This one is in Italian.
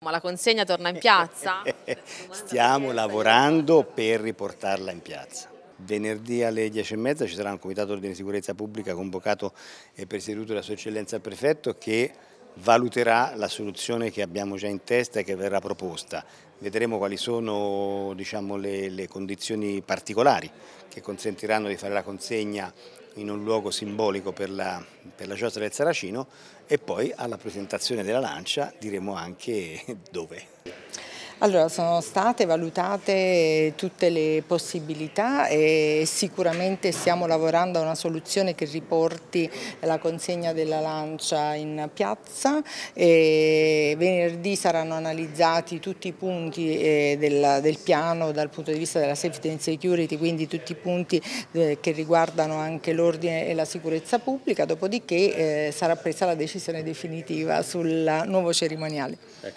Ma la consegna torna in piazza? Stiamo lavorando per riportarla in piazza. Venerdì alle 10 e mezza ci sarà un comitato di sicurezza pubblica convocato e eh, presieduto da Sua Eccellenza Prefetto che valuterà la soluzione che abbiamo già in testa e che verrà proposta. Vedremo quali sono diciamo, le, le condizioni particolari che consentiranno di fare la consegna in un luogo simbolico per la, per la giostra del Saracino e poi alla presentazione della lancia diremo anche dove. Allora, sono state valutate tutte le possibilità e sicuramente stiamo lavorando a una soluzione che riporti la consegna della lancia in piazza. E venerdì saranno analizzati tutti i punti eh, del, del, piano dal punto di vista della safety and security, quindi tutti i punti eh, che riguardano anche l'ordine e la sicurezza pubblica, dopodiché eh, sarà presa la decisione definitiva sul nuovo cerimoniale. Ecco.